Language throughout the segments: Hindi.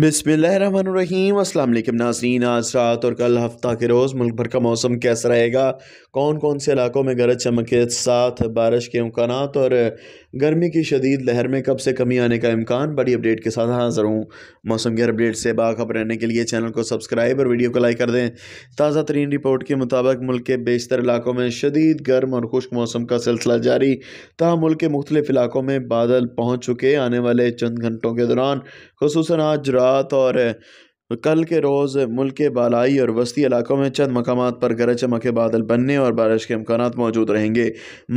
बिसमीम अस्सलाम नाजरीन आज रात और कल हफ्ता के रोज़ मुल्क भर का मौसम कैसा रहेगा कौन कौन से इलाकों में गरज चमक के साथ बारिश के अमकान और गर्मी की शदीद लहर में कब से कमी आने का इम्कान बड़ी अपडेट के साथ हाजिर हूँ मौसम की अपडेट से बाखब रहने के लिए चैनल को सब्सक्राइब और वीडियो को लाइक कर दें ताज़ा तरीन रिपोर्ट के मुताबिक मुल्क के बेशतर इलाकों में शदीद गर्म और खुश्क मौसम का सिलसिला जारी तथा मुल्क के मुख्तलिफ इलाकों में बादल पहुँच चुके आने वाले चंद घंटों के दौरान खसूस आज रात और कल के रोज़ मुल्क के बालाई और वस्ती इलाकों में चंद मकाम पर गरज चमक के बादल बनने और बारिश के अमकान मौजूद रहेंगे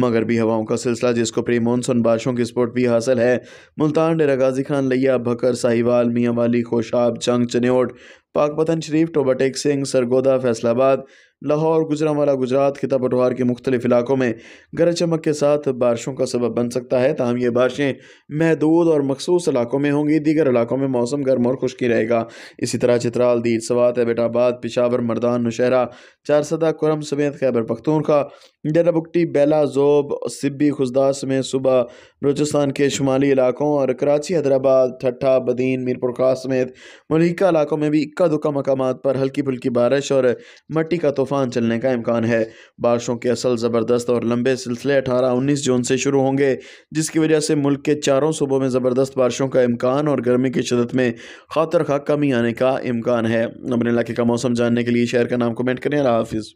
मगरबी हवाओं का सिलसिला जिसको प्री मानसून बारिशों की स्पोर्ट भी हासिल है मुल्तान डेरा गाजी खान लिया भकर साहिवाल मियाँ वाली खोशाब चंग चनेट पाक पतन शरीफ टोबाटेक सिंह सरगोदा फैसलाबाद लाहौर गुजरा वाला गुजरात खिता पटवार के मुख्तलिफ इलाकों में गरज चमक के साथ बारिशों का सबब बन सकता है तहम ये बारिशें महदूद और मखसूस इलाकों में होंगी दीगर इलाकों में मौसम गर्म और खुश्की रहेगा इसी तरह चित्राल दीर सवात एबटाबाद पिशावर मरदान नौशहरा चारसदा कुरम समेत खैबर पख्तूनखा डराबुकटी बेला जोब सिब्बी खुजदास में सुबह बलोचिस्तान के शुमाली इलाकों और कराची हैदराबाद ठट्ठा बदीन मीरपुर खास समेत मलिका इलाकों में भी इक्का दुक्का मकाम पर हल्की फुल्की बारिश और मट्टी का तोहफा तूफ़ान चलने का इम्कान है बारिशों के असल ज़बरदस्त और लंबे सिलसिले अठारह उन्नीस जून से शुरू होंगे जिसकी वजह से मुल्क के चारों सूबों में ज़बरदस्त बारिशों का इम्कान और गर्मी की शदत में खातर खा कमी आने का इम्कान है अपने इलाके का मौसम जानने के लिए शहर का नाम कमेंट करें हाफिज़